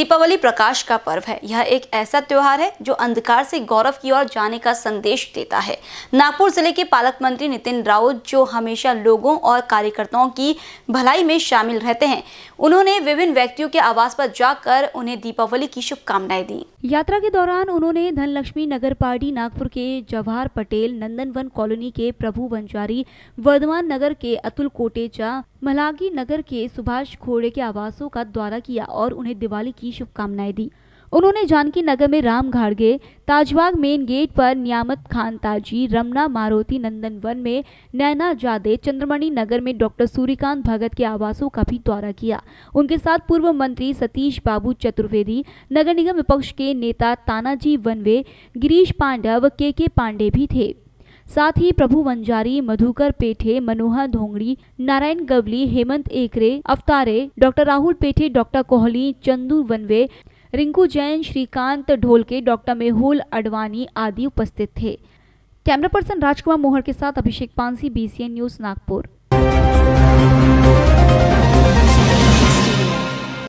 दीपावली प्रकाश का पर्व है यह एक ऐसा त्यौहार है जो अंधकार से गौरव की ओर जाने का संदेश देता है नागपुर जिले के पालक मंत्री नितिन राउत जो हमेशा लोगों और कार्यकर्ताओं की भलाई में शामिल रहते हैं उन्होंने विभिन्न व्यक्तियों के आवास पर जाकर उन्हें दीपावली की शुभकामनाएं दी यात्रा के दौरान उन्होंने धनलक्ष्मी नगर पार्टी नागपुर के जवाहर पटेल नंदनवन कॉलोनी के प्रभु बंजारी वर्धमान नगर के अतुल कोटेचा मलागी नगर के सुभाष खोड़े के आवासों का दौरा किया और उन्हें दिवाली की शुभकामनाएं दी उन्होंने जानकी नगर में राम घाड़गे ताजबाग मेन गेट पर नियामत खान ताजी रमना मारोती नंदन वन में नैना जादे चंद्रमणि नगर में डॉक्टर सूर्यकांत भगत के आवासों का भी दौरा किया उनके साथ पूर्व मंत्री सतीश बाबू चतुर्वेदी नगर निगम विपक्ष के नेता तानाजी वनवे गिरीश पांडव के के पांडे भी थे साथ ही प्रभु वंजारी मधुकर पेठे मनोहर धोंगड़ी नारायण गवली हेमंत एकरे अवतारे doctor Rahul Pethe doctor Kohli Chandu Vanve Rinku Jain Shrikant Dholke doctor Mehul Advani आदि उपस्थित थे कैमरा पर्सन राजकुमार मोहर के साथ अभिषेक पांसी बीसीएन न्यूज नागपुर